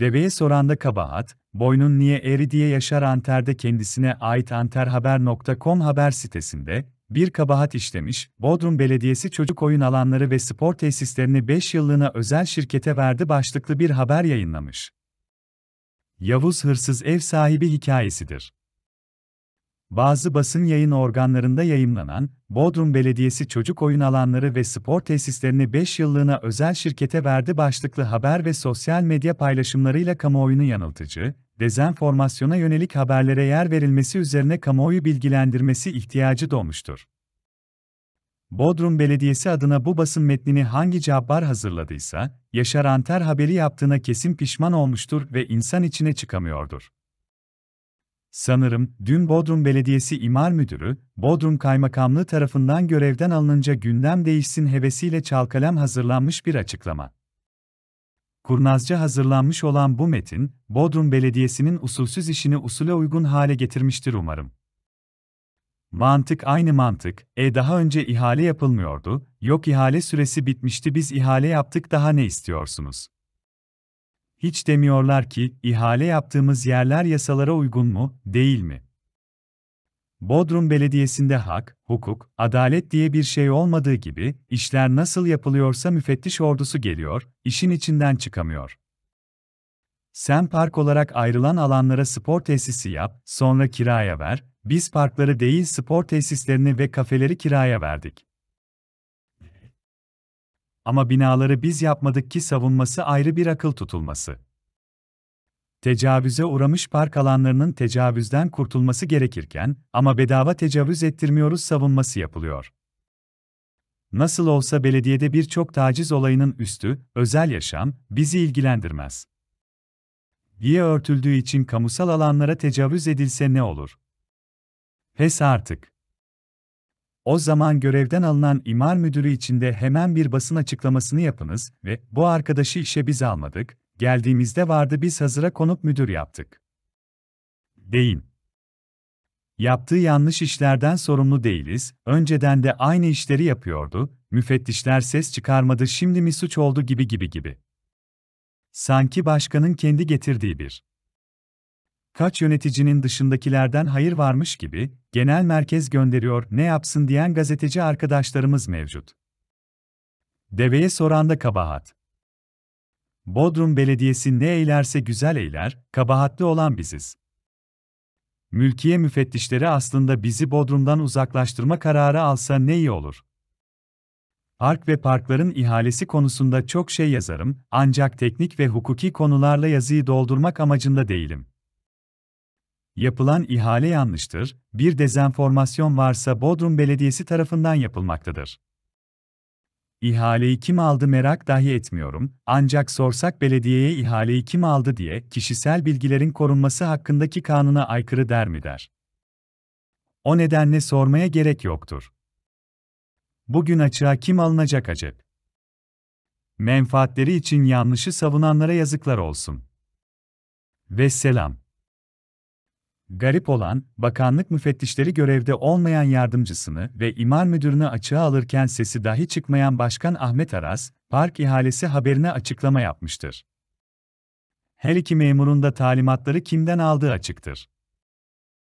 Deveye soranda kabahat, boynun niye eğri diye Yaşar Anter'de kendisine ait anterhaber.com haber sitesinde, bir kabahat işlemiş, Bodrum Belediyesi çocuk oyun alanları ve spor tesislerini 5 yıllığına özel şirkete verdi başlıklı bir haber yayınlamış. Yavuz Hırsız Ev Sahibi Hikayesidir. Bazı basın yayın organlarında yayımlanan, Bodrum Belediyesi çocuk oyun alanları ve spor tesislerini 5 yıllığına özel şirkete verdi başlıklı haber ve sosyal medya paylaşımlarıyla kamuoyunu yanıltıcı, dezenformasyona yönelik haberlere yer verilmesi üzerine kamuoyu bilgilendirmesi ihtiyacı doğmuştur. Bodrum Belediyesi adına bu basın metnini hangi cabbar hazırladıysa, Yaşar Anter haberi yaptığına kesin pişman olmuştur ve insan içine çıkamıyordur. Sanırım dün Bodrum Belediyesi İmar Müdürü, Bodrum Kaymakamlığı tarafından görevden alınınca gündem değişsin hevesiyle çalkalem hazırlanmış bir açıklama. Kurnazca hazırlanmış olan bu metin, Bodrum Belediyesi'nin usulsüz işini usule uygun hale getirmiştir umarım. Mantık aynı mantık, e daha önce ihale yapılmıyordu, yok ihale süresi bitmişti biz ihale yaptık daha ne istiyorsunuz? hiç demiyorlar ki ihale yaptığımız yerler yasalara uygun mu, değil mi? Bodrum Belediyesi'nde hak, hukuk, adalet diye bir şey olmadığı gibi işler nasıl yapılıyorsa müfettiş ordusu geliyor, işin içinden çıkamıyor. Sen park olarak ayrılan alanlara spor tesisi yap, sonra kiraya ver. Biz parkları değil spor tesislerini ve kafeleri kiraya verdik. Ama binaları biz yapmadık ki savunması ayrı bir akıl tutulması. Tecavüze uğramış park alanlarının tecavüzden kurtulması gerekirken ama bedava tecavüz ettirmiyoruz savunması yapılıyor. Nasıl olsa belediyede birçok taciz olayının üstü, özel yaşam, bizi ilgilendirmez. Diye örtüldüğü için kamusal alanlara tecavüz edilse ne olur? Pes artık. O zaman görevden alınan imar müdürü içinde hemen bir basın açıklamasını yapınız ve bu arkadaşı işe biz almadık, geldiğimizde vardı biz hazıra konup müdür yaptık. Deyin. Yaptığı yanlış işlerden sorumlu değiliz, önceden de aynı işleri yapıyordu, müfettişler ses çıkarmadı şimdi mi suç oldu gibi gibi gibi. Sanki başkanın kendi getirdiği bir kaç yöneticinin dışındakilerden hayır varmış gibi, genel merkez gönderiyor ne yapsın diyen gazeteci arkadaşlarımız mevcut. Deveye soranda kabahat. Bodrum Belediyesi ne eylerse güzel eyler, kabahatli olan biziz. Mülkiye müfettişleri aslında bizi Bodrum'dan uzaklaştırma kararı alsa ne iyi olur. Ark ve parkların ihalesi konusunda çok şey yazarım, ancak teknik ve hukuki konularla yazıyı doldurmak amacında değilim yapılan ihale yanlıştır, bir dezenformasyon varsa Bodrum Belediyesi tarafından yapılmaktadır. İhaleyi kim aldı merak dahi etmiyorum, ancak sorsak belediyeye ihaleyi kim aldı diye kişisel bilgilerin korunması hakkındaki kanuna aykırı der mi der. O nedenle sormaya gerek yoktur. Bugün açığa kim alınacak acep? Menfaatleri için yanlışı savunanlara yazıklar olsun. Ve selam. Garip olan, bakanlık müfettişleri görevde olmayan yardımcısını ve imar müdürünü açığa alırken sesi dahi çıkmayan Başkan Ahmet Aras, park ihalesi haberine açıklama yapmıştır. Her iki memurun da talimatları kimden aldığı açıktır.